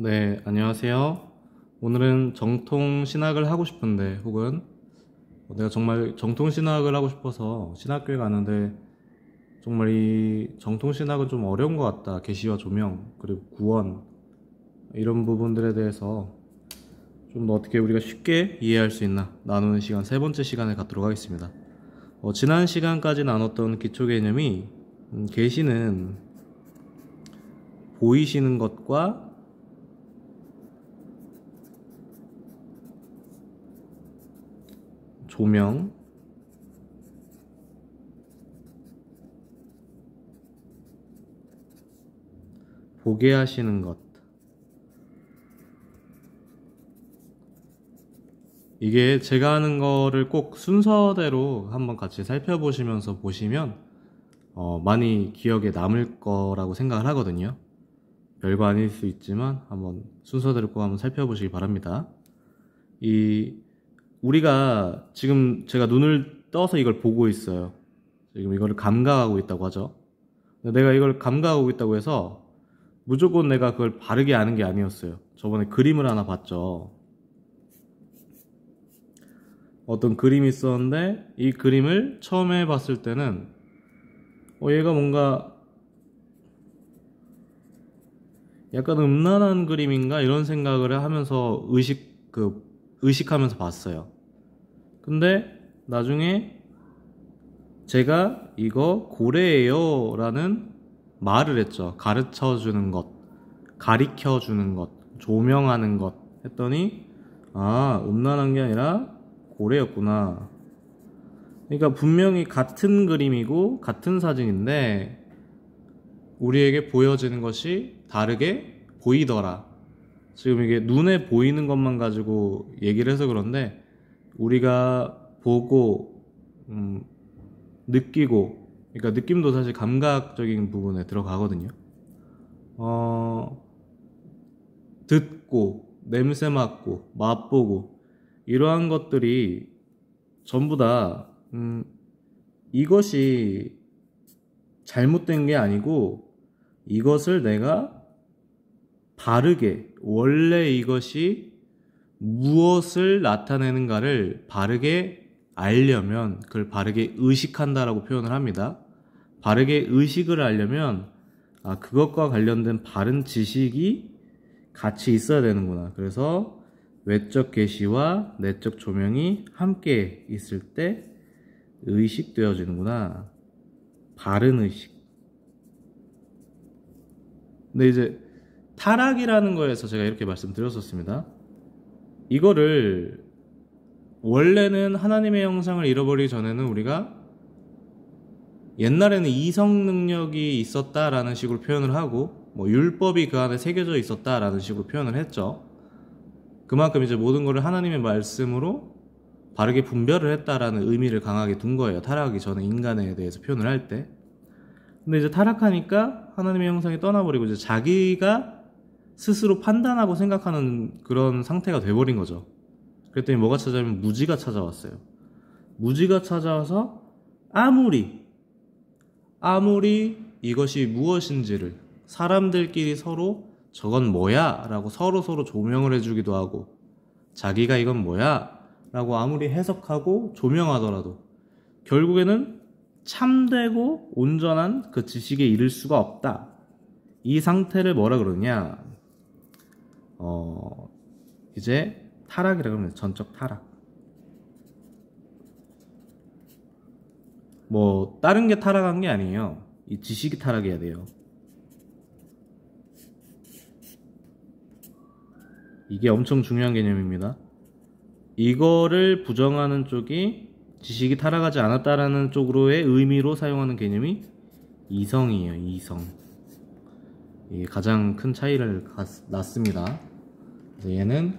네, 안녕하세요. 오늘은 정통 신학을 하고 싶은데 혹은 내가 정말 정통 신학을 하고 싶어서 신학교에 가는데 정말 이 정통 신학은 좀 어려운 것 같다. 계시와 조명 그리고 구원 이런 부분들에 대해서 좀 더 어떻게 우리가 쉽게 이해할 수 있나 나누는 시간 세 번째 시간을 갖도록 하겠습니다. 어, 지난 시간까지 나눴던 기초 개념이 음, 계시는 보이시는 것과 조명 보게 하시는 것 이게 제가 하는 거를 꼭 순서대로 한번 같이 살펴보시면서 보시면 어, 많이 기억에 남을 거라고 생각을 하거든요 별거 아닐 수 있지만 한번 순서대로 꼭 한번 살펴보시기 바랍니다 이 우리가 지금 제가 눈을 떠서 이걸 보고 있어요. 지금 이걸 감각하고 있다고 하죠. 내가 이걸 감각하고 있다고 해서 무조건 내가 그걸 바르게 아는 게 아니었어요. 저번에 그림을 하나 봤죠. 어떤 그림이 있었는데 이 그림을 처음에 봤을 때는 어 얘가 뭔가 약간 음란한 그림인가 이런 생각을 하면서 의식 그 의식하면서 봤어요. 근데 나중에 제가 이거 고래예요 라는 말을 했죠. 가르쳐 주는 것, 가리켜 주는 것, 조명하는 것 했더니 아, 음란한 게 아니라 고래였구나. 그러니까 분명히 같은 그림이고 같은 사진인데 우리에게 보여지는 것이 다르게 보이더라. 지금 이게 눈에 보이는 것만 가지고 얘기를 해서 그런데 우리가 보고 음, 느끼고 그러니까 느낌도 사실 감각적인 부분에 들어가거든요. 어, 듣고 냄새 맡고 맛보고 이러한 것들이 전부 다 음, 이것이 잘못된 게 아니고 이것을 내가 바르게 원래 이것이 무엇을 나타내는가를 바르게 알려면 그걸 바르게 의식한다라고 표현을 합니다. 바르게 의식을 알려면 아, 그것과 관련된 바른 지식이 같이 있어야 되는구나. 그래서 외적 개시와 내적 조명이 함께 있을 때 의식되어지는구나. 바른 의식. 근데 이제 타락이라는 거에서 제가 이렇게 말씀드렸었습니다. 이거를 원래는 하나님의 형상을 잃어버리기 전에는 우리가 옛날에는 이성 능력이 있었다라는 식으로 표현을 하고 뭐 율법이 그 안에 새겨져 있었다라는 식으로 표현을 했죠. 그만큼 이제 모든 것을 하나님의 말씀으로 바르게 분별을 했다라는 의미를 강하게 둔 거예요. 타락하기 전에 인간에 대해서 표현을 할 때. 근데 이제 타락하니까 하나님의 형상이 떠나버리고 이제 자기가 스스로 판단하고 생각하는 그런 상태가 돼버린 거죠. 그랬더니 뭐가 찾아오면 무지가 찾아왔어요. 무지가 찾아와서 아무리 아무리 이것이 무엇인지를 사람들끼리 서로 저건 뭐야? 라고 서로 서로 조명을 해주기도 하고 자기가 이건 뭐야? 라고 아무리 해석하고 조명하더라도 결국에는 참되고 온전한 그 지식에 이를 수가 없다. 이 상태를 뭐라 그러냐? 어, 이제 타락이라고 하면 전적 타락. 뭐 다른 게 타락한 게 아니에요. 이 지식이 타락해야 돼요. 이게 엄청 중요한 개념입니다. 이거를 부정하는 쪽이 지식이 타락하지 않았다라는 쪽으로의 의미로 사용하는 개념이 이성이에요. 이성. 이게 가장 큰 차이를 났습니다. 얘는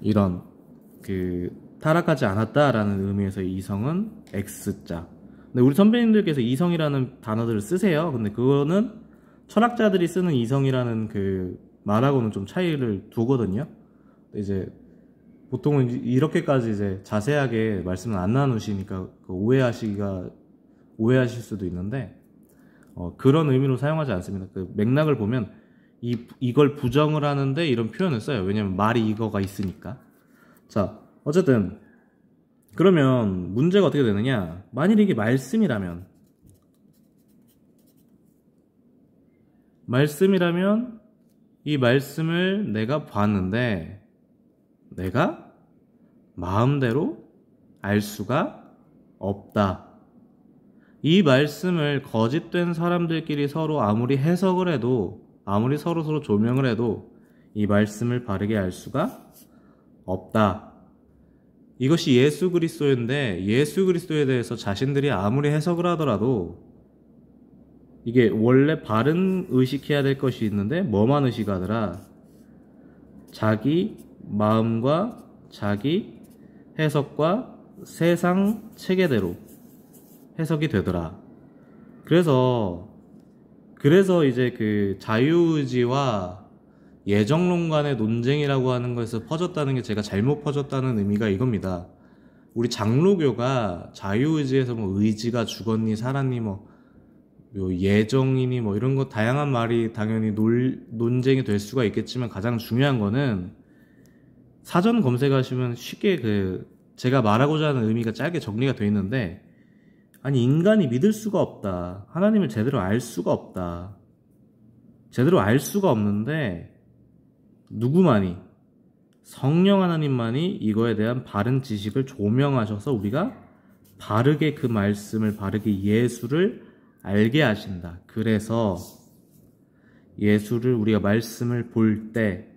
이런 그 타락하지 않았다라는 의미에서 이성은 X자. 근데 우리 선배님들께서 이성이라는 단어들을 쓰세요. 근데 그거는 철학자들이 쓰는 이성이라는 그 말하고는 좀 차이를 두거든요. 이제 보통은 이렇게까지 이제 자세하게 말씀을 안 나누시니까 그 오해하시기가 오해하실 수도 있는데 어, 그런 의미로 사용하지 않습니다. 그 맥락을 보면 이, 이걸 부정을 하는데 이런 표현을 써요. 왜냐면 말이 이거가 있으니까. 자, 어쨌든 그러면 문제가 어떻게 되느냐? 만일 이게 말씀이라면 말씀이라면 이 말씀을 내가 봤는데 내가 마음대로 알 수가 없다. 이 말씀을 거짓된 사람들끼리 서로 아무리 해석을 해도 아무리 서로서로 조명을 해도 이 말씀을 바르게 알 수가 없다. 이것이 예수 그리스도인데 예수 그리스도에 대해서 자신들이 아무리 해석을 하더라도 이게 원래 바른 의식해야 될 것이 있는데 뭐만 의식하더라? 자기 마음과 자기 해석과 세상 체계대로 해석이 되더라. 그래서 그래서 이제 그 자유의지와 예정론 간의 논쟁이라고 하는 것에서 퍼졌다는 게 제가 잘못 퍼졌다는 의미가 이겁니다. 우리 장로교가 자유의지에서 뭐 의지가 죽었니 살았니 뭐, 뭐 예정이니 뭐 이런 거 다양한 말이 당연히 논, 논쟁이 될 수가 있겠지만 가장 중요한 거는 사전 검색하시면 쉽게 그 제가 말하고자 하는 의미가 짧게 정리가 돼 있는데 아니 인간이 믿을 수가 없다. 하나님을 제대로 알 수가 없다. 제대로 알 수가 없는데 누구만이 성령 하나님만이 이거에 대한 바른 지식을 조명하셔서 우리가 바르게 그 말씀을 바르게 예수를 알게 하신다. 그래서 예수를 우리가 말씀을 볼 때,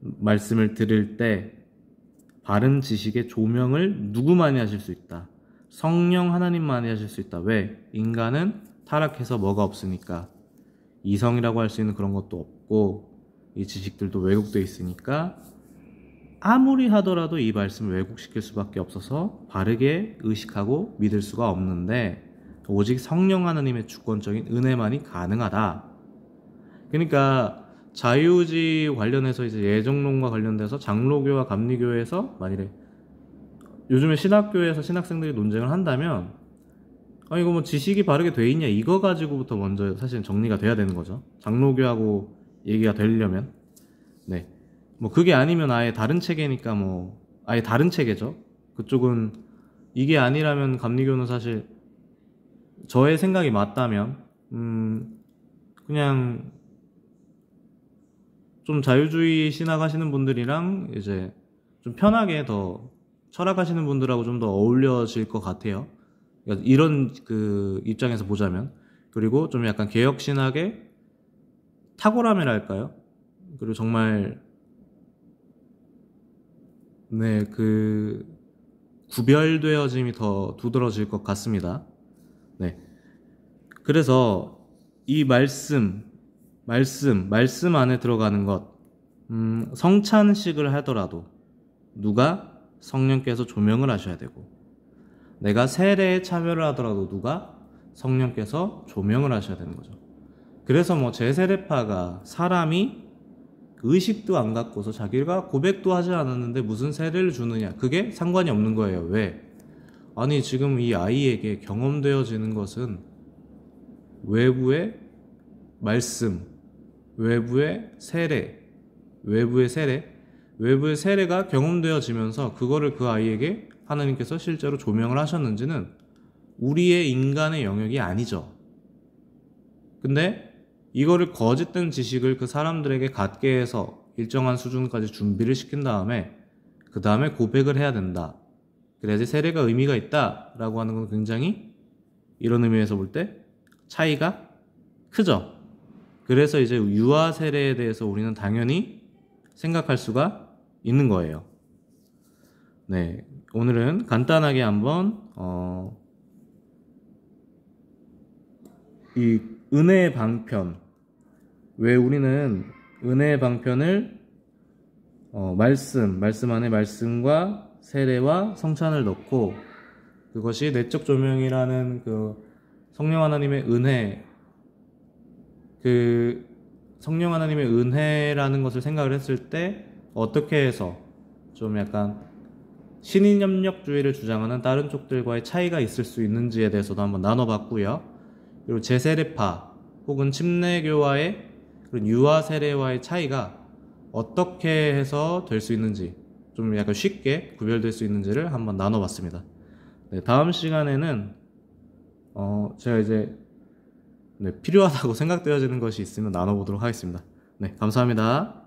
말씀을 들을 때, 바른 지식의 조명을 누구만이 하실 수 있다. 성령 하나님만이 하실 수 있다. 왜? 인간은 타락해서 뭐가 없으니까 이성이라고 할 수 있는 그런 것도 없고 이 지식들도 왜곡되어 있으니까 아무리 하더라도 이 말씀을 왜곡시킬 수밖에 없어서 바르게 의식하고 믿을 수가 없는데 오직 성령 하나님의 주권적인 은혜만이 가능하다. 그러니까 자유지 관련해서 이제 예정론과 관련돼서 장로교와 감리교에서 만일에 요즘에 신학교에서 신학생들이 논쟁을 한다면 아 이거 뭐 지식이 바르게 돼 있냐 이거 가지고부터 먼저 사실 정리가 돼야 되는 거죠 장로교하고 얘기가 되려면 네뭐 그게 아니면 아예 다른 체계니까 뭐 아예 다른 체계죠 그쪽은 이게 아니라면 감리교는 사실 저의 생각이 맞다면 음 그냥 좀 자유주의 신학 하시는 분들이랑 이제 좀 편하게 더 철학하시는 분들하고 좀 더 어울려질 것 같아요. 그러니까 이런 그 입장에서 보자면 그리고 좀 약간 개혁 신학의 탁월함이랄까요? 그리고 정말 네, 그 구별되어짐이 더 두드러질 것 같습니다. 네. 그래서 이 말씀, 말씀, 말씀 안에 들어가는 것, 음, 성찬식을 하더라도 누가 성령께서 조명을 하셔야 되고 내가 세례에 참여를 하더라도 누가 성령께서 조명을 하셔야 되는 거죠. 그래서 뭐 제세례파가 사람이 의식도 안 갖고서 자기가 고백도 하지 않았는데 무슨 세례를 주느냐 그게 상관이 없는 거예요. 왜? 아니 지금 이 아이에게 경험되어지는 것은 외부의 말씀, 외부의 세례, 외부의 세례, 외부의 세례가 경험되어지면서 그거를 그 아이에게 하나님께서 실제로 조명을 하셨는지는 우리의 인간의 영역이 아니죠. 근데 이거를 거짓된 지식을 그 사람들에게 갖게 해서 일정한 수준까지 준비를 시킨 다음에 그 다음에 고백을 해야 된다. 그래야지 세례가 의미가 있다. 라고 하는 건 굉장히 이런 의미에서 볼 때 차이가 크죠. 그래서 이제 유아 세례에 대해서 우리는 당연히 생각할 수가 있는 거예요. 네. 오늘은 간단하게 한번, 어, 이 은혜의 방편. 왜 우리는 은혜의 방편을 어, 말씀, 말씀 안에 말씀과 세례와 성찬을 넣고 그것이 내적 조명이라는 그 성령 하나님의 은혜 그 성령 하나님의 은혜라는 것을 생각을 했을 때 어떻게 해서 좀 약간 신인협력주의를 주장하는 다른 쪽들과의 차이가 있을 수 있는지에 대해서도 한번 나눠봤고요. 그리고 제세례파 혹은 침례교와의 그런 유아 세례와의 차이가 어떻게 해서 될 수 있는지 좀 약간 쉽게 구별될 수 있는지를 한번 나눠봤습니다. 네, 다음 시간에는 어, 제가 이제 네, 필요하다고 생각되어지는 것이 있으면 나눠보도록 하겠습니다. 네, 감사합니다.